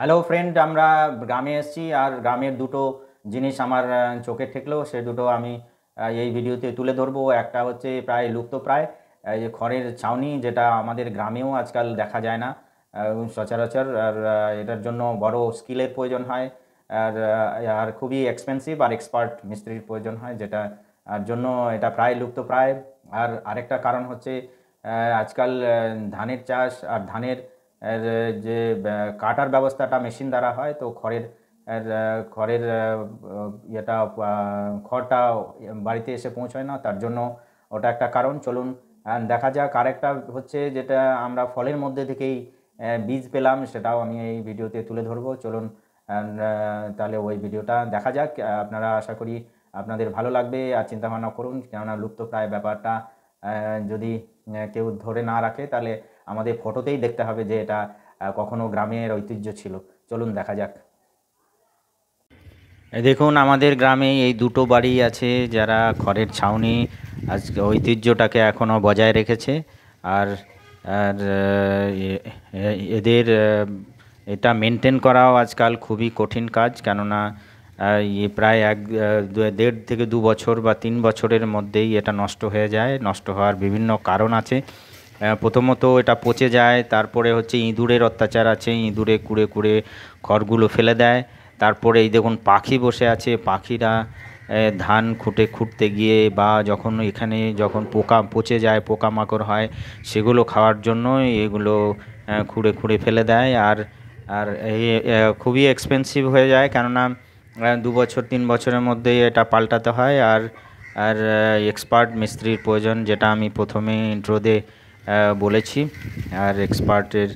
hello friend আমরা গ্রামে এসেছি আর গ্রামের দুটো জিনিস আমার চোখে ঠেকলো সে দুটো আমি এই ভিডিওতে তুলে ধরবো একটা হচ্ছে প্রায় লুপ্ত প্রায় যে খড়ের ছাউনি যেটা আমাদের গ্রামেও আজকাল দেখা যায় না সচরাচর আর এটার জন্য বড় স্কিলের প্রয়োজন হয় আর আর খুবই এক্সপেন্সিভ আর এক্সপার্ট মিস্ত্রির প্রয়োজন হয় যেটা আর জন্য এটা প্রায় লুপ্ত প্রায় আর আরেকটা কারণ হচ্ছে আজকাল ধানের চাষ আর ধানের যে কাটার ব্যবস্থাটা মেশিন দ্বারা হয় তো খড়ের খড়ের ইয়েটা খড়টা বাড়িতে এসে পৌঁছয় না তার জন্য ওটা একটা কারণ চলুন দেখা যাক আরেকটা হচ্ছে যেটা আমরা ফলের মধ্যে থেকেই বীজ পেলাম সেটাও আমি এই ভিডিওতে তুলে ধরবো চলুন তাহলে ওই ভিডিওটা দেখা যাক আপনারা আশা করি আপনাদের ভালো লাগবে আর চিন্তাভাবনা করুন কেননা লুপ্তপ্রায় ব্যাপারটা যদি কেউ ধরে না রাখে তাহলে আমাদের ফটোতেই দেখতে হবে যে এটা কখনো গ্রামের ঐতিহ্য ছিল চলুন দেখা যাক দেখুন আমাদের গ্রামে এই দুটো বাড়ি আছে যারা খড়ের ছাউনি আজকে ঐতিহ্যটাকে এখনও বজায় রেখেছে আর আর এদের এটা মেনটেন করাও আজকাল খুবই কঠিন কাজ কেননা প্রায় এক দেড় থেকে দু বছর বা তিন বছরের মধ্যেই এটা নষ্ট হয়ে যায় নষ্ট হওয়ার বিভিন্ন কারণ আছে প্রথমত এটা পচে যায় তারপরে হচ্ছে ইঁদুরের অত্যাচার আছে ইঁদুরে কুড়ে কুড়ে খড়গুলো ফেলে দেয় তারপরে এই দেখুন পাখি বসে আছে পাখিরা ধান খুঁটে খুঁটতে গিয়ে বা যখন এখানে যখন পোকা পচে যায় পোকামাকড় হয় সেগুলো খাওয়ার জন্য এগুলো খুঁড়ে খুঁড়ে ফেলে দেয় আর আর খুবই এক্সপেন্সিভ হয়ে যায় কেননা দু বছর তিন বছরের মধ্যে এটা পাল্টাতে হয় আর আর এক্সপার্ট মিস্ত্রির প্রয়োজন যেটা আমি প্রথমে ইন্ট্রোদে বলেছি আর এক্সপার্টের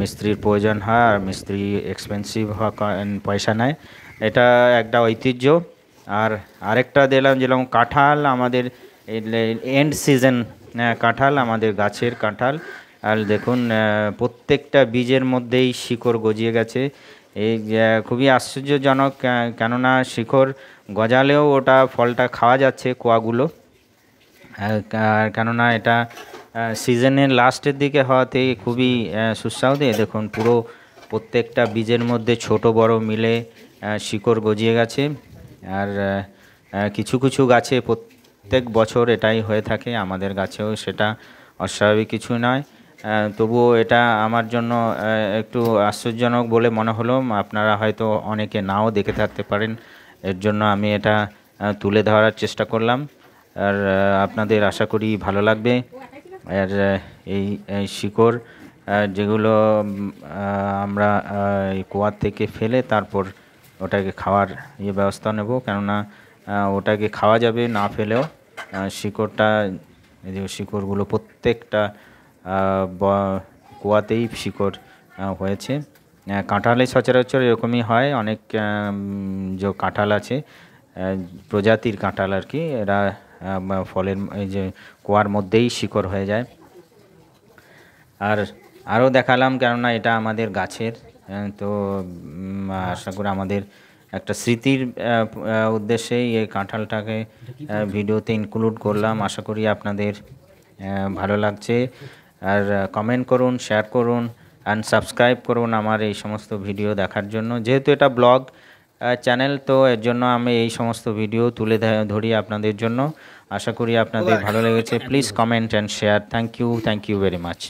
মিস্ত্রির প্রয়োজন হয় আর মিস্ত্রি এক্সপেন্সিভ পয়সা নেয় এটা একটা ঐতিহ্য আর আরেকটা দিলাম যেরকম কাঁঠাল আমাদের এন্ড সিজন কাঁঠাল আমাদের গাছের কাঁঠাল আর দেখুন প্রত্যেকটা বীজের মধ্যেই শিকড় গজিয়ে গেছে এই খুবই আশ্চর্যজনক কেননা শিকড় গজালেও ওটা ফলটা খাওয়া যাচ্ছে কোয়াগুলো কেননা এটা সিজনের লাস্টের দিকে হওয়াতে খুবই সুস্বাদু দেখুন পুরো প্রত্যেকটা বীজের মধ্যে ছোট বড় মিলে শিকড় গজিয়ে গেছে আর কিছু কিছু গাছে প্রত্যেক বছর এটাই হয়ে থাকে আমাদের গাছেও সেটা অস্বাভাবিক কিছু নয় তবুও এটা আমার জন্য একটু আশ্চর্যজনক বলে মনে হলো আপনারা হয়তো অনেকে নাও দেখে থাকতে পারেন এর জন্য আমি এটা তুলে ধরার চেষ্টা করলাম আর আপনাদের আশা করি ভালো লাগবে এর এই এই শিকড় যেগুলো আমরা কুয়ার থেকে ফেলে তারপর ওটাকে খাওয়ার ইয়ে ব্যবস্থা নেব কেননা ওটাকে খাওয়া যাবে না ফেলেও শিকড়টা যে শিকড়গুলো প্রত্যেকটা কুয়াতেই শিকড় হয়েছে কাঁঠালে সচরাচর এরকমই হয় অনেক যে কাঁঠাল আছে প্রজাতির কাঁঠাল আর কি এরা ফলের এই যে কুয়ার মধ্যেই শিকড় হয়ে যায় আর আরও দেখালাম কেননা এটা আমাদের গাছের হ্যাঁ, তো আশা করি আমাদের একটা স্মৃতির উদ্দেশ্যেই এই কাঁঠালটাকে ভিডিওতে ইনক্লুড করলাম আশা করি আপনাদের ভালো লাগছে আর কমেন্ট করুন শেয়ার করুন অ্যান্ড সাবস্ক্রাইব করুন আমার এই সমস্ত ভিডিও দেখার জন্য যেহেতু এটা ব্লগ চ্যানেল তো এর জন্য আমি এই সমস্ত ভিডিও তুলে ধরি আপনাদের জন্য আশা করি আপনাদের ভালো লেগেছে please comment and share thank you thank you very much